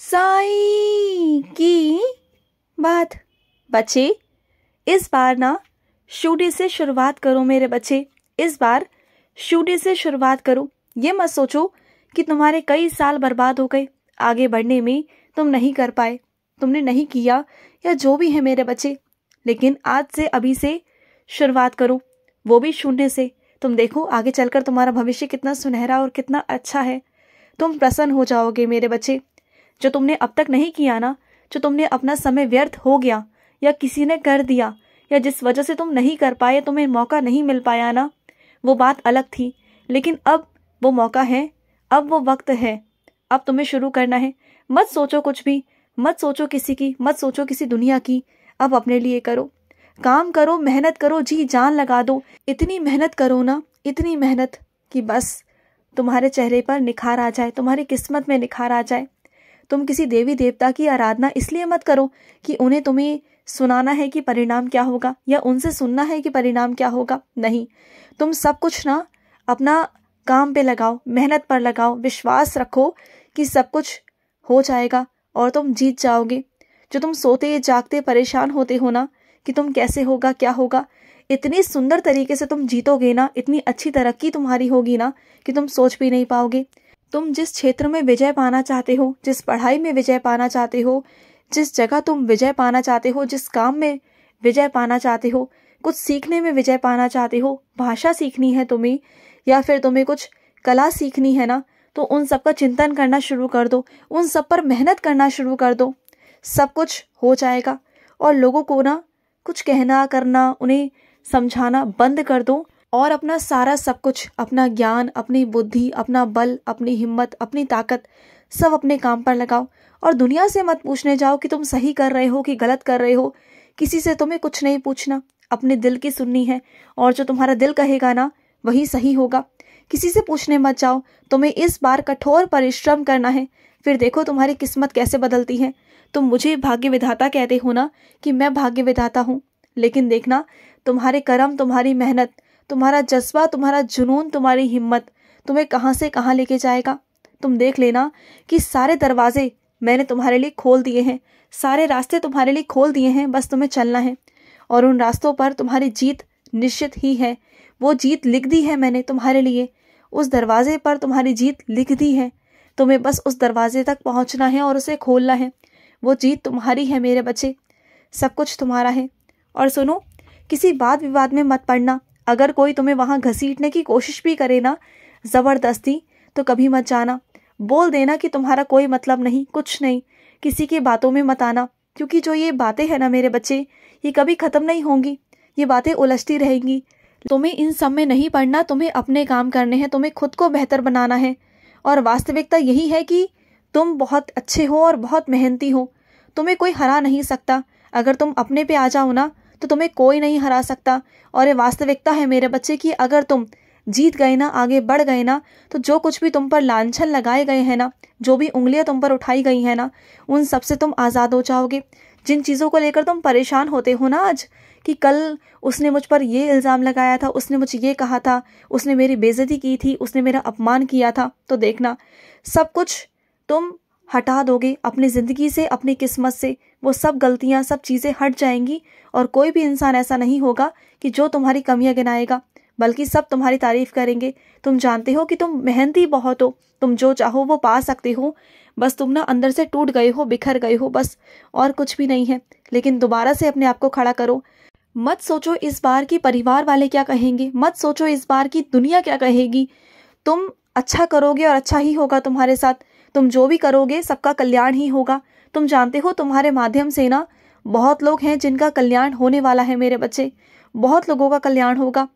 साई की बात बच्चे इस बार ना शूडी से शुरुआत करो मेरे बच्चे इस बार शूडी से शुरुआत करो ये मत सोचो कि तुम्हारे कई साल बर्बाद हो गए आगे बढ़ने में तुम नहीं कर पाए तुमने नहीं किया या जो भी है मेरे बच्चे लेकिन आज से अभी से शुरुआत करो वो भी शून्य से तुम देखो आगे चलकर तुम्हारा भविष्य कितना सुनहरा और कितना अच्छा है तुम प्रसन्न हो जाओगे मेरे बच्चे जो तुमने अब तक नहीं किया ना जो तुमने अपना समय व्यर्थ हो गया या किसी ने कर दिया या जिस वजह से तुम नहीं कर पाए तुम्हें मौका नहीं मिल पाया ना वो बात अलग थी लेकिन अब वो मौका है अब वो वक्त है अब तुम्हें शुरू करना है मत सोचो कुछ भी मत सोचो किसी की मत सोचो किसी दुनिया की अब अपने लिए करो काम करो मेहनत करो जी जान लगा दो इतनी मेहनत करो ना इतनी मेहनत कि बस तुम्हारे चेहरे पर निखार आ जाए तुम्हारी किस्मत में निखार आ जाए तुम किसी देवी देवता की आराधना इसलिए मत करो कि उन्हें तुम्हें सुनाना है कि परिणाम क्या होगा या उनसे सुनना है कि परिणाम क्या होगा नहीं तुम सब कुछ ना अपना काम पे लगाओ मेहनत पर लगाओ विश्वास रखो कि सब कुछ हो जाएगा और तुम जीत जाओगे जो तुम सोते जागते परेशान होते हो ना कि तुम कैसे होगा क्या होगा इतनी सुंदर तरीके से तुम जीतोगे ना इतनी अच्छी तरक्की तुम्हारी होगी ना कि तुम सोच भी नहीं पाओगे तुम जिस क्षेत्र में विजय पाना चाहते हो जिस पढ़ाई में विजय पाना चाहते हो जिस जगह तुम विजय पाना चाहते हो जिस काम में विजय पाना चाहते हो कुछ सीखने में विजय पाना चाहते हो भाषा सीखनी है तुम्हें या फिर तुम्हें कुछ कला सीखनी है ना तो उन सब का चिंतन करना शुरू कर दो उन सब पर मेहनत करना शुरू कर दो सब कुछ हो जाएगा और लोगों को ना कुछ कहना करना उन्हें समझाना बंद कर दो और अपना सारा सब कुछ अपना ज्ञान अपनी बुद्धि अपना बल अपनी हिम्मत अपनी ताकत सब अपने काम पर लगाओ और दुनिया से मत पूछने जाओ कि तुम सही कर रहे हो कि गलत कर रहे हो किसी से तुम्हें कुछ नहीं पूछना अपने दिल की सुननी है और जो तुम्हारा दिल कहेगा ना वही सही होगा किसी से पूछने मत जाओ तुम्हें इस बार कठोर परिश्रम करना है फिर देखो तुम्हारी किस्मत कैसे बदलती है तुम मुझे भाग्य विधाता कहते हो ना कि मैं भाग्य विधाता हूँ लेकिन देखना तुम्हारे कर्म तुम्हारी मेहनत तुम्हारा जज्बा तुम्हारा जुनून तुम्हारी हिम्मत तुम्हें कहाँ से कहाँ लेके जाएगा तुम देख लेना कि सारे दरवाजे मैंने तुम्हारे लिए खोल दिए हैं सारे रास्ते तुम्हारे लिए खोल दिए हैं बस तुम्हें चलना है और उन रास्तों पर तुम्हारी जीत निश्चित ही है वो जीत लिख दी है मैंने तुम्हारे लिए उस दरवाजे पर तुम्हारी जीत लिख दी है तुम्हें बस उस दरवाजे तक पहुंचना है और उसे खोलना है वो जीत तुम्हारी है मेरे बच्चे सब कुछ तुम्हारा है और सुनो किसी वाद विवाद में मत पड़ना अगर कोई तुम्हें वहां घसीटने की कोशिश भी करे ना जबरदस्ती तो कभी मत जाना बोल देना कि तुम्हारा कोई मतलब नहीं कुछ नहीं किसी की बातों में मत आना क्योंकि जो ये बातें हैं ना मेरे बच्चे ये कभी खत्म नहीं होंगी ये बातें उलझती रहेंगी तुम्हें इन सब में नहीं पढ़ना तुम्हें अपने काम करने हैं तुम्हें खुद को बेहतर बनाना है और वास्तविकता यही है कि तुम बहुत अच्छे हो और बहुत मेहनती हो तुम्हें कोई हरा नहीं सकता अगर तुम अपने पे आ जाओ ना तो तुम्हें कोई नहीं हरा सकता और ये वास्तविकता है मेरे बच्चे की अगर तुम जीत गए ना आगे बढ़ गए ना तो जो कुछ भी तुम पर लांछन लगाए गए हैं ना जो भी उंगलियां तुम पर उठाई गई हैं ना उन सब से तुम आज़ाद हो जाओगे जिन चीज़ों को लेकर तुम परेशान होते हो ना आज कि कल उसने मुझ पर ये इल्ज़ाम लगाया था उसने मुझ ये कहा था उसने मेरी बेजती की थी उसने मेरा अपमान किया था तो देखना सब कुछ तुम हटा दोगे अपनी ज़िंदगी से अपनी किस्मत से वो सब गलतियाँ सब चीज़ें हट जाएंगी और कोई भी इंसान ऐसा नहीं होगा कि जो तुम्हारी कमियाँ गिनाएगा बल्कि सब तुम्हारी तारीफ करेंगे तुम जानते हो कि तुम मेहनती बहुत हो तुम जो चाहो वो पा सकते हो बस तुम ना अंदर से टूट गए हो बिखर गए हो बस और कुछ भी नहीं है लेकिन दोबारा से अपने आप को खड़ा करो मत सोचो इस बार की परिवार वाले क्या कहेंगे मत सोचो इस बार की दुनिया क्या कहेगी तुम अच्छा करोगे और अच्छा ही होगा तुम्हारे साथ तुम जो भी करोगे सबका कल्याण ही होगा तुम जानते हो तुम्हारे माध्यम से ना बहुत लोग हैं जिनका कल्याण होने वाला है मेरे बच्चे बहुत लोगों का कल्याण होगा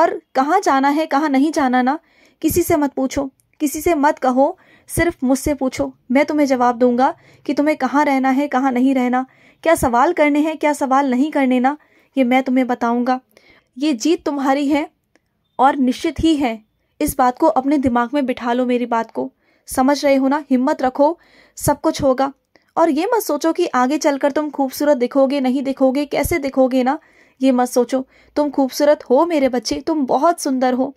और कहाँ जाना है कहाँ नहीं जाना ना किसी से मत पूछो किसी से मत कहो सिर्फ मुझसे पूछो मैं तुम्हें जवाब दूंगा कि तुम्हें कहाँ रहना है कहाँ नहीं रहना क्या सवाल करने हैं क्या सवाल नहीं करने ना ये मैं तुम्हें बताऊंगा ये जीत तुम्हारी है और निश्चित ही है इस बात को अपने दिमाग में बिठा लो मेरी बात को समझ रहे हो ना हिम्मत रखो सब कुछ होगा और ये मत सोचो कि आगे चलकर तुम खूबसूरत दिखोगे नहीं दिखोगे कैसे दिखोगे ना ये मत सोचो तुम खूबसूरत हो मेरे बच्चे तुम बहुत सुंदर हो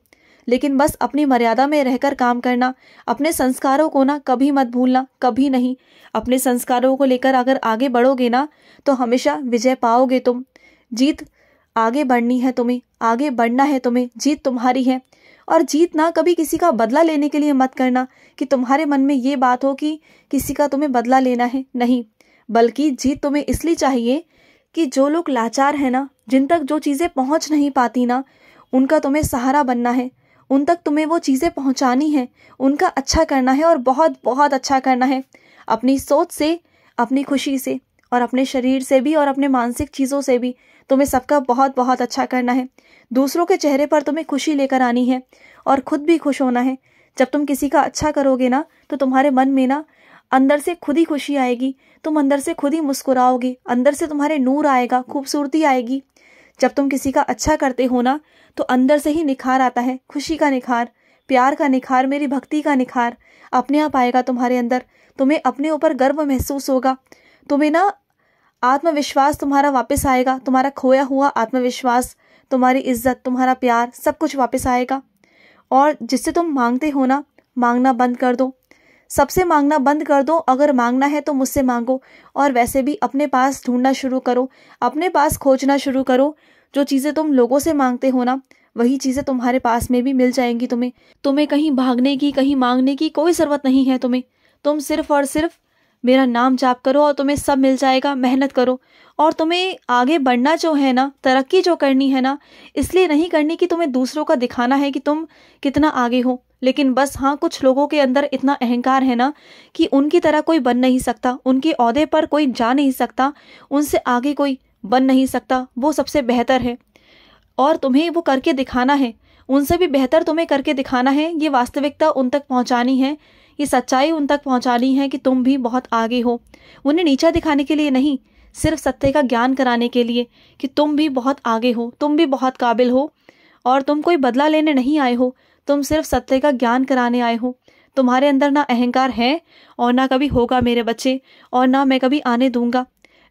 लेकिन बस अपनी मर्यादा में रहकर काम करना अपने संस्कारों को ना कभी मत भूलना कभी नहीं अपने संस्कारों को लेकर अगर आगे बढ़ोगे ना तो हमेशा विजय पाओगे तुम जीत आगे बढ़नी है तुम्हें आगे बढ़ना है तुम्हें जीत तुम्हारी है और जीत ना कभी किसी का बदला लेने के लिए मत करना कि तुम्हारे मन में ये बात हो कि किसी का तुम्हें बदला लेना है नहीं बल्कि जीत तुम्हें इसलिए चाहिए कि जो लोग लाचार हैं ना जिन तक जो चीज़ें पहुंच नहीं पाती ना उनका तुम्हें सहारा बनना है उन तक तुम्हें वो चीज़ें पहुँचानी है उनका अच्छा करना है और बहुत बहुत अच्छा करना है अपनी सोच से अपनी खुशी से और अपने शरीर से भी और अपने मानसिक चीज़ों से भी तुम्हें सबका बहुत बहुत अच्छा करना है दूसरों के चेहरे पर तुम्हें खुशी लेकर आनी है और खुद भी खुश होना है जब तुम किसी का अच्छा करोगे ना तो तुम्हारे मन में ना अंदर से खुद ही खुशी आएगी तुम अंदर से खुद ही मुस्कुराओगे अंदर से तुम्हारे नूर आएगा खूबसूरती आएगी जब तुम किसी का अच्छा करते हो ना तो अंदर से ही निखार आता है खुशी का निखार प्यार का निखार मेरी भक्ति का निखार अपने आप आएगा तुम्हारे अंदर तुम्हें अपने ऊपर गर्व महसूस होगा तुम्हें ना आत्मविश्वास तुम्हारा वापस आएगा तुम्हारा खोया हुआ आत्मविश्वास तुम्हारी इज्जत तुम्हारा प्यार सब कुछ वापस आएगा और जिससे तुम मांगते हो ना मांगना बंद कर दो सबसे मांगना बंद कर दो अगर मांगना है तो मुझसे मांगो और वैसे भी अपने पास ढूंढना शुरू करो अपने पास खोजना शुरू करो जो चीज़ें तुम लोगों से मांगते हो ना वही चीज़ें तुम्हारे पास में भी मिल जाएंगी तुम्हें तुम्हें कहीं भागने की कहीं मांगने की कोई ज़रूरत नहीं है तुम्हें तुम सिर्फ और सिर्फ मेरा नाम जाप करो और तुम्हें सब मिल जाएगा मेहनत करो और तुम्हें आगे बढ़ना जो है ना तरक्की जो करनी है ना इसलिए नहीं करनी कि तुम्हें दूसरों का दिखाना है कि तुम कितना आगे हो लेकिन बस हाँ कुछ लोगों के अंदर इतना अहंकार है ना कि उनकी तरह कोई बन नहीं सकता उनके अहदे पर कोई जा नहीं सकता उनसे आगे कोई बन नहीं सकता वो सबसे बेहतर है और तुम्हें वो करके दिखाना है उनसे भी बेहतर तुम्हें करके दिखाना है ये वास्तविकता उन तक पहुँचानी है ये सच्चाई उन तक पहुंचानी है कि तुम भी बहुत आगे हो उन्हें नीचा दिखाने के लिए नहीं सिर्फ सत्य का ज्ञान कराने के लिए कि तुम भी बहुत आगे हो तुम भी बहुत काबिल हो और तुम कोई बदला लेने नहीं आए हो तुम सिर्फ सत्य का ज्ञान कराने आए हो तुम्हारे अंदर ना अहंकार है और ना कभी होगा मेरे बच्चे और ना मैं कभी आने दूंगा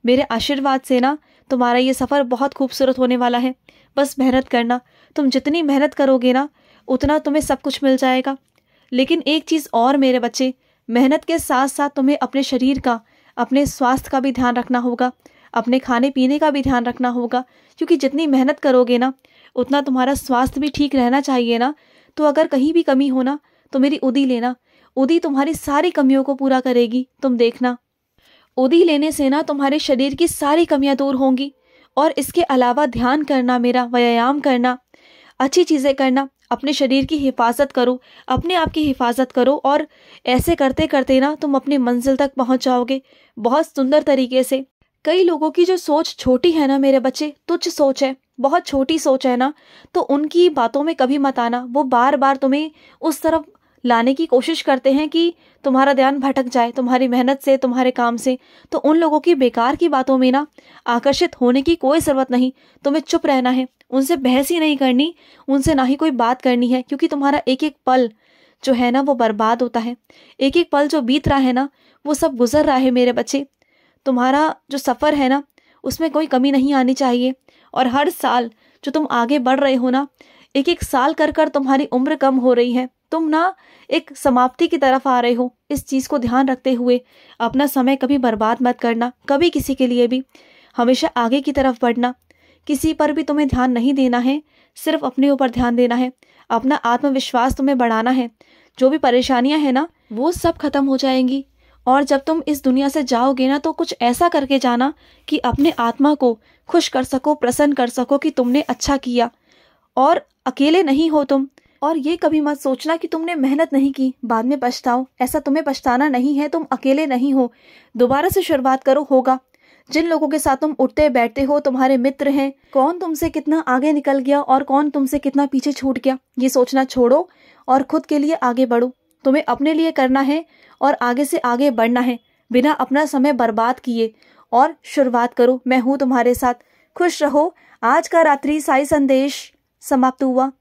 मेरे आशीर्वाद से ना तुम्हारा ये सफ़र बहुत खूबसूरत होने वाला है बस मेहनत करना तुम जितनी मेहनत करोगे ना उतना तुम्हें सब कुछ मिल जाएगा लेकिन एक चीज़ और मेरे बच्चे मेहनत के साथ साथ तुम्हें अपने शरीर का अपने स्वास्थ्य का भी ध्यान रखना होगा अपने खाने पीने का भी ध्यान रखना होगा क्योंकि जितनी मेहनत करोगे ना उतना तुम्हारा स्वास्थ्य भी ठीक रहना चाहिए ना तो अगर कहीं भी कमी हो ना तो मेरी उदी लेना उदी तुम्हारी सारी कमियों को पूरा करेगी तुम देखना उदी लेने से ना तुम्हारे शरीर की सारी कमियाँ दूर होंगी और इसके अलावा ध्यान करना मेरा व्यायाम करना अच्छी चीज़ें करना अपने शरीर की हिफाजत करो अपने आप की हिफाजत करो और ऐसे करते करते ना तुम अपनी मंजिल तक पहुंच जाओगे बहुत सुंदर तरीके से कई लोगों की जो सोच छोटी है ना मेरे बच्चे तुच्छ सोच है बहुत छोटी सोच है ना तो उनकी बातों में कभी मत आना वो बार बार तुम्हें उस तरफ लाने की कोशिश करते हैं कि तुम्हारा ध्यान भटक जाए तुम्हारी मेहनत से तुम्हारे काम से तो उन लोगों की बेकार की बातों में ना आकर्षित होने की कोई ज़रूरत नहीं तुम्हें चुप रहना है उनसे बहस ही नहीं करनी उनसे ना ही कोई बात करनी है क्योंकि तुम्हारा एक एक पल जो है ना वो बर्बाद होता है एक एक पल जो बीत रहा है ना वो सब गुजर रहा है मेरे बच्चे तुम्हारा जो सफ़र है ना उसमें कोई कमी नहीं आनी चाहिए और हर साल जो तुम आगे बढ़ रहे हो ना एक एक साल कर कर तुम्हारी उम्र कम हो रही है तुम ना एक समाप्ति की तरफ आ रहे हो इस चीज़ को ध्यान रखते हुए अपना समय कभी बर्बाद मत करना कभी किसी के लिए भी हमेशा आगे की तरफ बढ़ना किसी पर भी तुम्हें ध्यान नहीं देना है सिर्फ अपने ऊपर ध्यान देना है अपना आत्मविश्वास तुम्हें बढ़ाना है जो भी परेशानियां हैं ना वो सब खत्म हो जाएंगी और जब तुम इस दुनिया से जाओगे ना तो कुछ ऐसा करके जाना कि अपने आत्मा को खुश कर सको प्रसन्न कर सको कि तुमने अच्छा किया और अकेले नहीं हो तुम और ये कभी मत सोचना कि तुमने मेहनत नहीं की बाद में पछताओ ऐसा तुम्हें पछताना नहीं है तुम अकेले नहीं हो दोबारा से शुरुआत करो होगा जिन लोगों के साथ तुम उठते बैठते हो तुम्हारे मित्र हैं कौन तुमसे कितना आगे निकल गया और कौन तुमसे कितना पीछे छूट गया ये सोचना छोड़ो और खुद के लिए आगे बढ़ो तुम्हें अपने लिए करना है और आगे से आगे बढ़ना है बिना अपना समय बर्बाद किए और शुरुआत करो मैं हूँ तुम्हारे साथ खुश रहो आज का रात्रि साई संदेश समाप्त हुआ